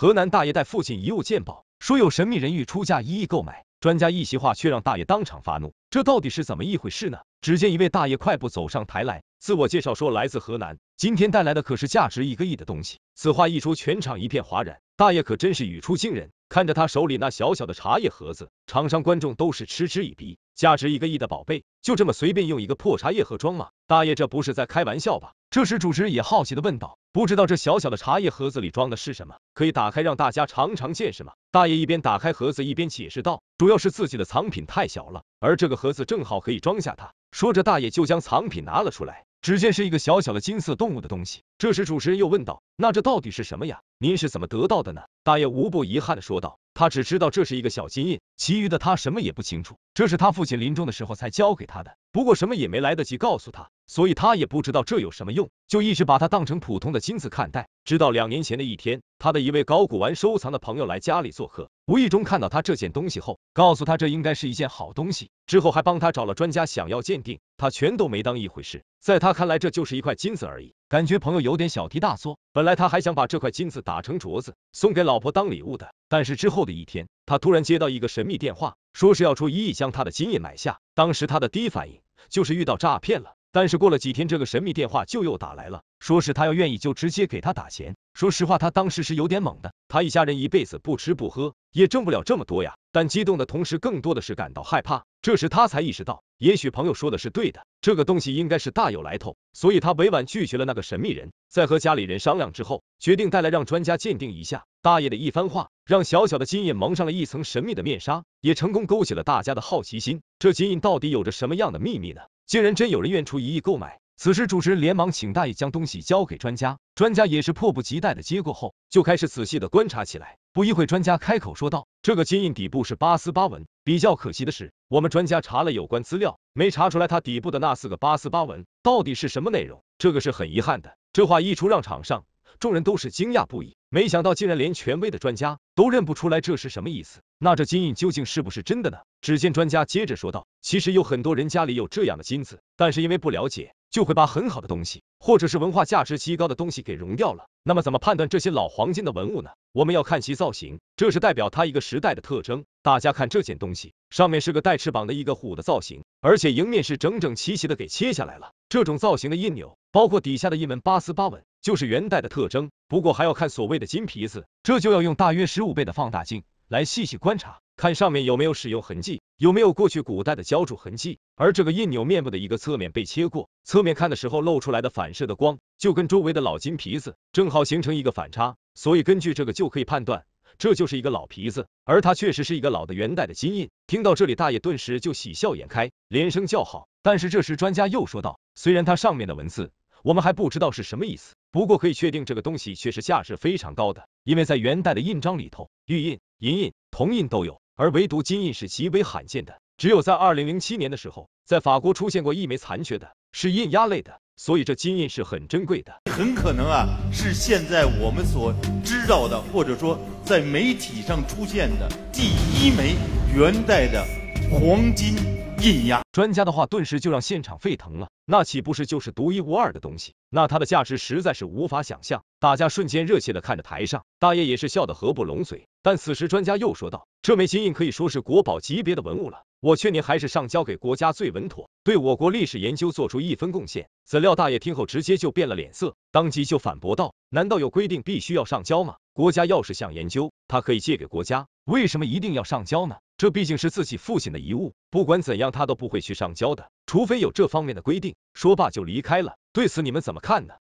河南大爷带父亲遗物鉴宝，说有神秘人欲出价一亿购买。专家一席话却让大爷当场发怒，这到底是怎么一回事呢？只见一位大爷快步走上台来，自我介绍说来自河南，今天带来的可是价值一个亿的东西。此话一出，全场一片哗然。大爷可真是语出惊人，看着他手里那小小的茶叶盒子，场上观众都是嗤之以鼻。价值一个亿的宝贝，就这么随便用一个破茶叶盒装吗？大爷这不是在开玩笑吧？这时，主持人也好奇的问道：“不知道这小小的茶叶盒子里装的是什么？可以打开让大家尝尝见什么？”大爷一边打开盒子，一边解释道：“主要是自己的藏品太小了，而这个盒子正好可以装下它。”说着，大爷就将藏品拿了出来，只见是一个小小的金色动物的东西。这时，主持人又问道：“那这到底是什么呀？您是怎么得到的呢？”大爷无不遗憾的说道。他只知道这是一个小金印，其余的他什么也不清楚。这是他父亲临终的时候才交给他的，不过什么也没来得及告诉他，所以他也不知道这有什么用，就一直把它当成普通的金子看待。直到两年前的一天，他的一位高古玩收藏的朋友来家里做客，无意中看到他这件东西后，告诉他这应该是一件好东西，之后还帮他找了专家想要鉴定。他全都没当一回事，在他看来这就是一块金子而已，感觉朋友有点小题大做。本来他还想把这块金子打成镯子送给老婆当礼物的，但是之后的一天，他突然接到一个神秘电话，说是要出一亿将他的金印买下。当时他的第一反应就是遇到诈骗了，但是过了几天，这个神秘电话就又打来了，说是他要愿意就直接给他打钱。说实话，他当时是有点猛的，他一家人一辈子不吃不喝也挣不了这么多呀。但激动的同时，更多的是感到害怕。这时他才意识到。也许朋友说的是对的，这个东西应该是大有来头，所以他委婉拒绝了那个神秘人。在和家里人商量之后，决定带来让专家鉴定一下。大爷的一番话，让小小的金印蒙上了一层神秘的面纱，也成功勾起了大家的好奇心。这金印到底有着什么样的秘密呢？竟然真有人愿出一亿购买？此时，主持连忙请大爷将东西交给专家，专家也是迫不及待的接过后，就开始仔细的观察起来。不一会，专家开口说道：“这个金印底部是八丝八纹，比较可惜的是，我们专家查了有关资料，没查出来它底部的那四个八丝八纹到底是什么内容，这个是很遗憾的。”这话一出，让场上众人都是惊讶不已，没想到竟然连权威的专家都认不出来这是什么意思。那这金印究竟是不是真的呢？只见专家接着说道：“其实有很多人家里有这样的金子，但是因为不了解。”就会把很好的东西，或者是文化价值极高的东西给融掉了。那么怎么判断这些老黄金的文物呢？我们要看其造型，这是代表它一个时代的特征。大家看这件东西，上面是个带翅膀的一个虎的造型，而且迎面是整整齐齐的给切下来了。这种造型的印钮，包括底下的印文八丝八纹，就是元代的特征。不过还要看所谓的金皮子，这就要用大约十五倍的放大镜来细细观察，看上面有没有使用痕迹。有没有过去古代的浇铸痕迹？而这个印钮面部的一个侧面被切过，侧面看的时候露出来的反射的光，就跟周围的老金皮子正好形成一个反差，所以根据这个就可以判断，这就是一个老皮子，而它确实是一个老的元代的金印。听到这里，大爷顿时就喜笑颜开，连声叫好。但是这时专家又说道，虽然它上面的文字我们还不知道是什么意思，不过可以确定这个东西确实价值非常高的，因为在元代的印章里头，玉印、银印、铜印都有。而唯独金印是极为罕见的，只有在二零零七年的时候，在法国出现过一枚残缺的，是印压类的，所以这金印是很珍贵的，很可能啊是现在我们所知道的，或者说在媒体上出现的第一枚元代的黄金印压。专家的话顿时就让现场沸腾了，那岂不是就是独一无二的东西？那它的价值实在是无法想象，大家瞬间热切的看着台上，大爷也是笑得合不拢嘴。但此时专家又说道，这枚金印可以说是国宝级别的文物了，我劝您还是上交给国家最稳妥，对我国历史研究做出一分贡献。怎料大爷听后直接就变了脸色，当即就反驳道，难道有规定必须要上交吗？国家要是想研究，他可以借给国家，为什么一定要上交呢？这毕竟是自己父亲的遗物，不管怎样他都不会去上交的，除非有这方面的规定。说罢就离开了。对此你们怎么看呢？